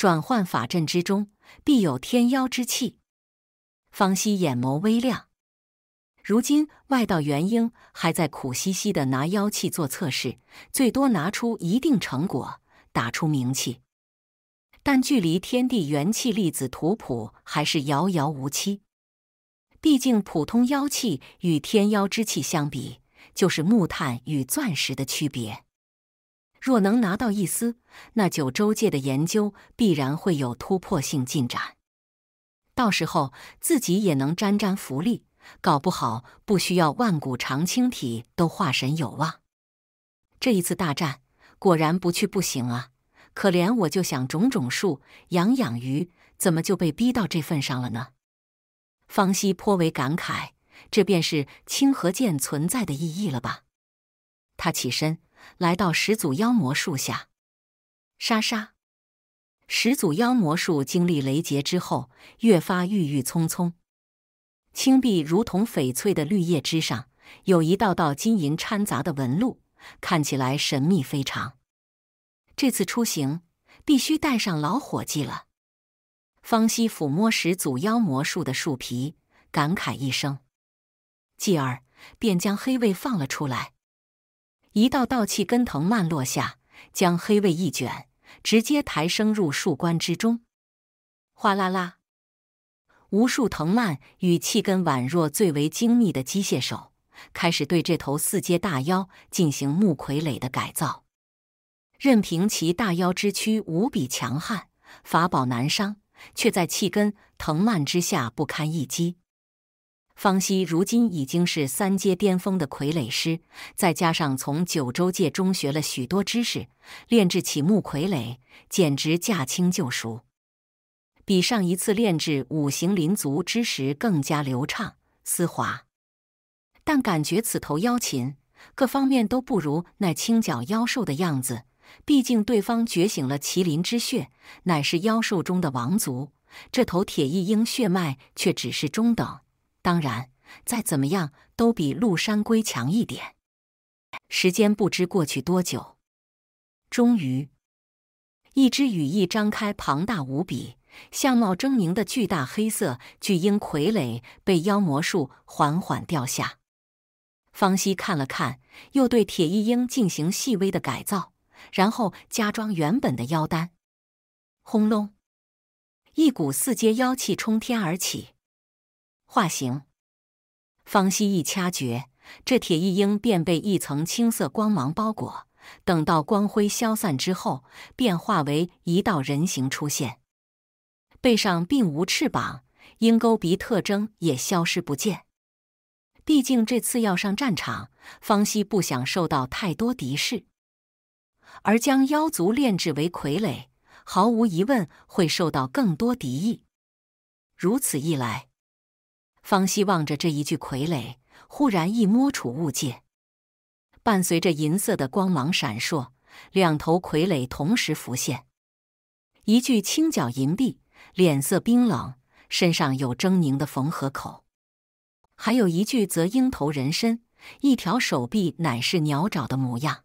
转换法阵之中，必有天妖之气。方希眼眸微亮。如今外道元婴还在苦兮兮的拿妖气做测试，最多拿出一定成果，打出名气。但距离天地元气粒子图谱还是遥遥无期。毕竟普通妖气与天妖之气相比，就是木炭与钻石的区别。若能拿到一丝，那九州界的研究必然会有突破性进展。到时候自己也能沾沾福利，搞不好不需要万古长青体都化神有望。这一次大战果然不去不行啊！可怜我就想种种树、养养鱼，怎么就被逼到这份上了呢？方希颇为感慨，这便是清河剑存在的意义了吧？他起身。来到始祖妖魔树下，莎莎，始祖妖魔树经历雷劫之后，越发郁郁葱葱。青碧如同翡翠的绿叶之上，有一道道金银掺杂的纹路，看起来神秘非常。这次出行必须带上老伙计了。方西抚摸始祖妖魔树的树皮，感慨一声，继而便将黑卫放了出来。一道道气根藤蔓落下，将黑卫一卷，直接抬升入树冠之中。哗啦啦，无数藤蔓与气根宛若最为精密的机械手，开始对这头四阶大妖进行木傀儡的改造。任凭其大妖之躯无比强悍，法宝难伤，却在气根藤蔓之下不堪一击。方希如今已经是三阶巅峰的傀儡师，再加上从九州界中学了许多知识，炼制起木傀儡简直驾轻就熟，比上一次炼制五行灵族之时更加流畅丝滑。但感觉此头妖禽各方面都不如那青角妖兽的样子，毕竟对方觉醒了麒麟之血，乃是妖兽中的王族，这头铁翼鹰血脉却只是中等。当然，再怎么样都比陆山龟强一点。时间不知过去多久，终于，一只羽翼张开、庞大无比、相貌狰狞的巨大黑色巨鹰傀儡被妖魔术缓缓掉下。方希看了看，又对铁翼鹰进行细微的改造，然后加装原本的妖丹。轰隆，一股四阶妖气冲天而起。化形，方希一掐诀，这铁翼鹰便被一层青色光芒包裹。等到光辉消散之后，便化为一道人形出现，背上并无翅膀，鹰钩鼻特征也消失不见。毕竟这次要上战场，方希不想受到太多敌视，而将妖族炼制为傀儡，毫无疑问会受到更多敌意。如此一来。方希望着这一具傀儡，忽然一摸储物戒，伴随着银色的光芒闪烁，两头傀儡同时浮现。一具轻脚银臂，脸色冰冷，身上有狰狞的缝合口；还有一具则鹰头人身，一条手臂乃是鸟爪的模样。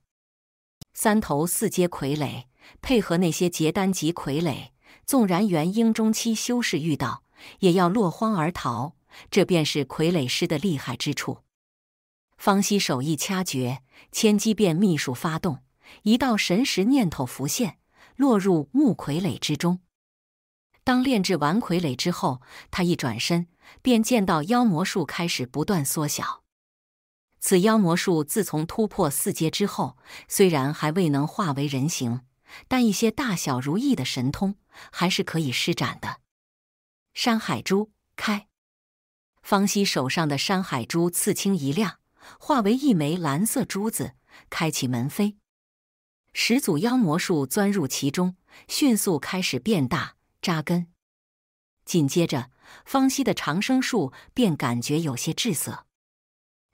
三头四阶傀儡配合那些结丹级傀儡，纵然元婴中期修士遇到，也要落荒而逃。这便是傀儡师的厉害之处。方希手一掐诀，千机变秘术发动，一道神识念头浮现，落入木傀儡之中。当炼制完傀儡之后，他一转身，便见到妖魔术开始不断缩小。此妖魔术自从突破四阶之后，虽然还未能化为人形，但一些大小如意的神通还是可以施展的。山海珠开。方西手上的山海珠刺青一亮，化为一枚蓝色珠子，开启门扉。始祖妖魔术钻入其中，迅速开始变大扎根。紧接着，方西的长生术便感觉有些滞涩。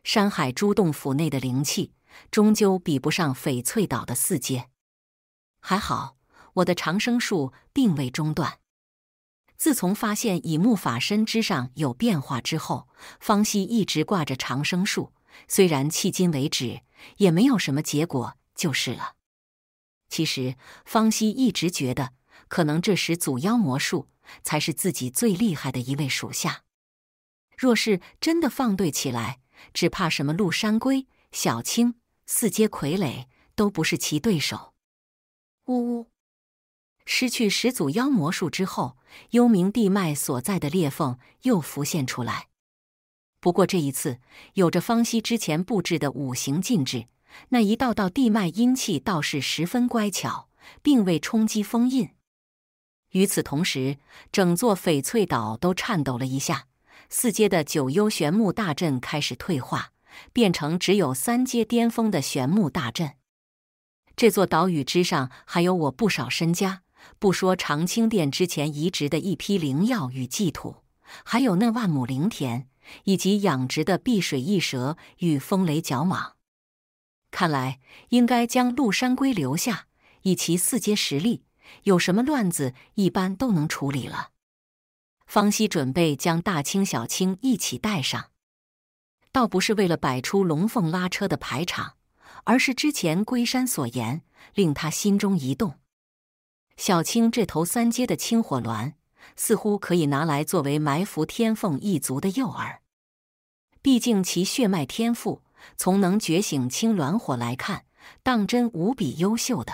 山海珠洞府内的灵气，终究比不上翡翠岛的四阶。还好，我的长生术并未中断。自从发现乙木法身之上有变化之后，方希一直挂着长生术，虽然迄今为止也没有什么结果，就是了。其实方希一直觉得，可能这十祖妖魔术才是自己最厉害的一位属下。若是真的放对起来，只怕什么陆山龟、小青、四阶傀儡都不是其对手。呜呜，失去十祖妖魔术之后。幽冥地脉所在的裂缝又浮现出来，不过这一次有着方希之前布置的五行禁制，那一道道地脉阴气倒是十分乖巧，并未冲击封印。与此同时，整座翡翠岛都颤抖了一下，四阶的九幽玄木大阵开始退化，变成只有三阶巅峰的玄木大阵。这座岛屿之上还有我不少身家。不说长清殿之前移植的一批灵药与祭土，还有那万亩灵田以及养殖的碧水异蛇与风雷角蟒，看来应该将陆山龟留下，以其四阶实力，有什么乱子一般都能处理了。方希准备将大青小青一起带上，倒不是为了摆出龙凤拉车的排场，而是之前龟山所言令他心中一动。小青这头三阶的青火鸾，似乎可以拿来作为埋伏天凤一族的诱饵。毕竟其血脉天赋，从能觉醒青鸾火来看，当真无比优秀。的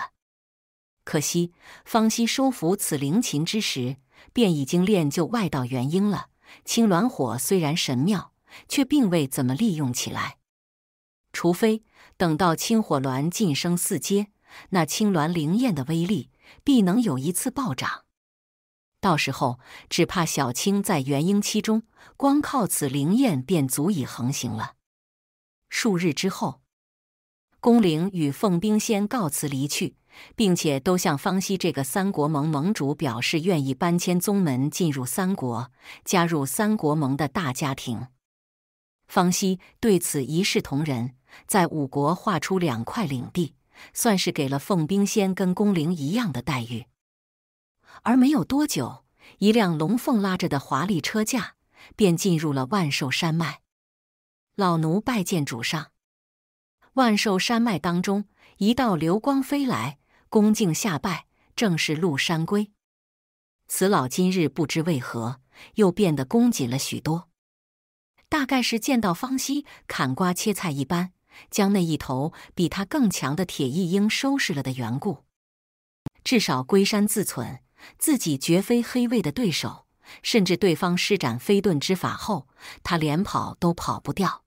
可惜，方西收服此灵禽之时，便已经练就外道元婴了。青鸾火虽然神妙，却并未怎么利用起来。除非等到青火鸾晋升四阶，那青鸾灵焰的威力。必能有一次暴涨，到时候只怕小青在元婴期中，光靠此灵验便足以横行了。数日之后，宫翎与凤冰仙告辞离去，并且都向方西这个三国盟盟主表示愿意搬迁宗门，进入三国，加入三国盟的大家庭。方西对此一视同仁，在五国划出两块领地。算是给了凤冰仙跟宫铃一样的待遇，而没有多久，一辆龙凤拉着的华丽车架便进入了万寿山脉。老奴拜见主上。万寿山脉当中，一道流光飞来，恭敬下拜，正是陆山龟。此老今日不知为何又变得恭谨了许多，大概是见到方西砍瓜切菜一般。将那一头比他更强的铁翼鹰收拾了的缘故。至少龟山自忖，自己绝非黑卫的对手，甚至对方施展飞遁之法后，他连跑都跑不掉。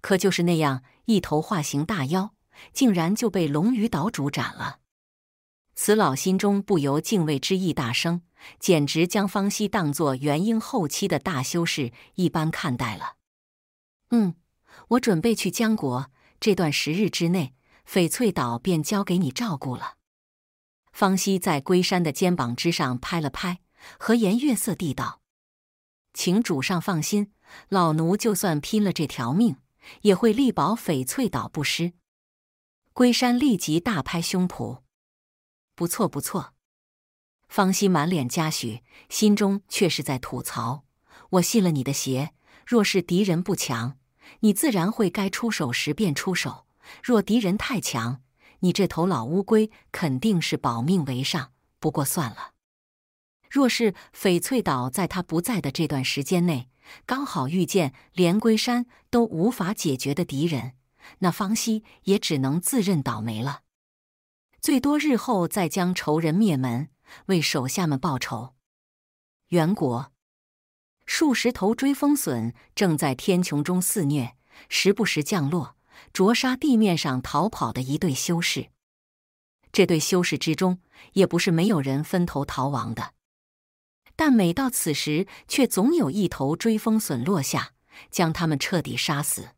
可就是那样一头化形大妖，竟然就被龙鱼岛主斩了。此老心中不由敬畏之意大生，简直将方希当作元婴后期的大修士一般看待了。嗯。我准备去江国，这段时日之内，翡翠岛便交给你照顾了。方希在龟山的肩膀之上拍了拍，和颜悦色地道：“请主上放心，老奴就算拼了这条命，也会力保翡翠岛不失。”龟山立即大拍胸脯：“不错，不错。”方希满脸嘉许，心中却是在吐槽：“我信了你的邪，若是敌人不强。”你自然会该出手时便出手。若敌人太强，你这头老乌龟肯定是保命为上。不过算了，若是翡翠岛在他不在的这段时间内刚好遇见连龟山都无法解决的敌人，那方希也只能自认倒霉了。最多日后再将仇人灭门，为手下们报仇。元国。数十头追风隼正在天穹中肆虐，时不时降落，啄杀地面上逃跑的一对修士。这对修士之中，也不是没有人分头逃亡的，但每到此时，却总有一头追风隼落下，将他们彻底杀死。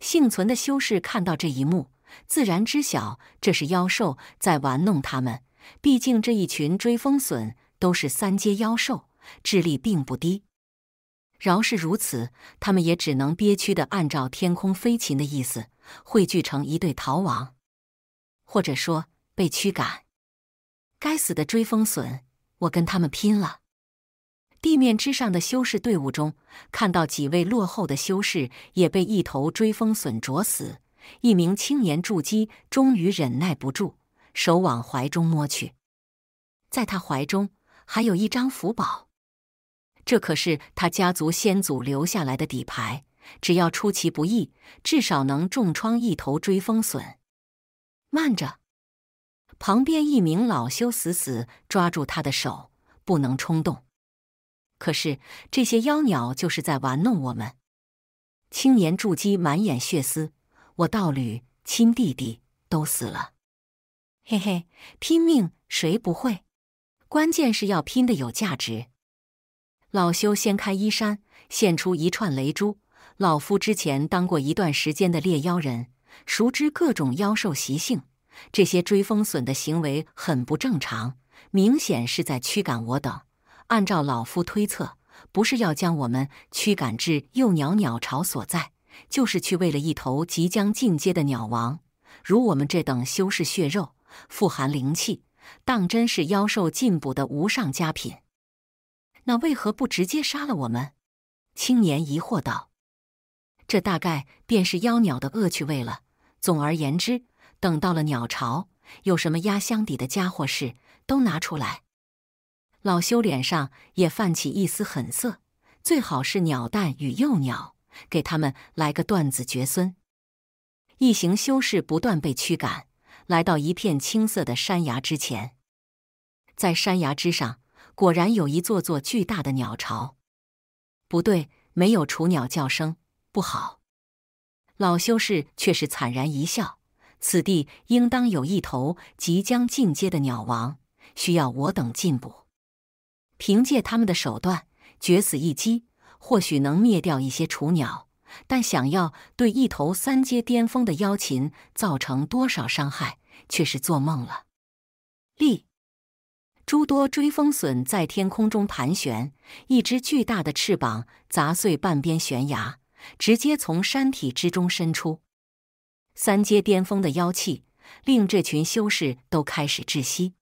幸存的修士看到这一幕，自然知晓这是妖兽在玩弄他们。毕竟这一群追风隼都是三阶妖兽，智力并不低。饶是如此，他们也只能憋屈地按照天空飞禽的意思，汇聚成一队逃亡，或者说被驱赶。该死的追风隼，我跟他们拼了！地面之上的修士队伍中，看到几位落后的修士也被一头追风隼啄死，一名青年筑基终于忍耐不住，手往怀中摸去，在他怀中还有一张符宝。这可是他家族先祖留下来的底牌，只要出其不意，至少能重创一头追风隼。慢着，旁边一名老修死死抓住他的手，不能冲动。可是这些妖鸟就是在玩弄我们。青年筑基满眼血丝，我道侣、亲弟弟都死了。嘿嘿，拼命谁不会？关键是要拼的有价值。老修掀开衣衫，现出一串雷珠。老夫之前当过一段时间的猎妖人，熟知各种妖兽习性。这些追风隼的行为很不正常，明显是在驱赶我等。按照老夫推测，不是要将我们驱赶至幼鸟鸟巢所在，就是去为了一头即将进阶的鸟王。如我们这等修士血肉，富含灵气，当真是妖兽进补的无上佳品。那为何不直接杀了我们？青年疑惑道：“这大概便是妖鸟的恶趣味了。总而言之，等到了鸟巢，有什么压箱底的家伙事，都拿出来。”老修脸上也泛起一丝狠色，最好是鸟蛋与幼鸟，给他们来个断子绝孙。一行修士不断被驱赶，来到一片青色的山崖之前，在山崖之上。果然有一座座巨大的鸟巢，不对，没有雏鸟叫声，不好。老修士却是惨然一笑：“此地应当有一头即将进阶的鸟王，需要我等进补。凭借他们的手段，绝死一击或许能灭掉一些雏鸟，但想要对一头三阶巅峰的妖禽造成多少伤害，却是做梦了。”立。诸多追风隼在天空中盘旋，一只巨大的翅膀砸碎半边悬崖，直接从山体之中伸出。三阶巅峰的妖气，令这群修士都开始窒息。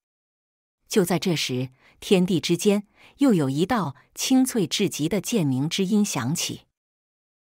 就在这时，天地之间又有一道清脆至极的剑鸣之音响起。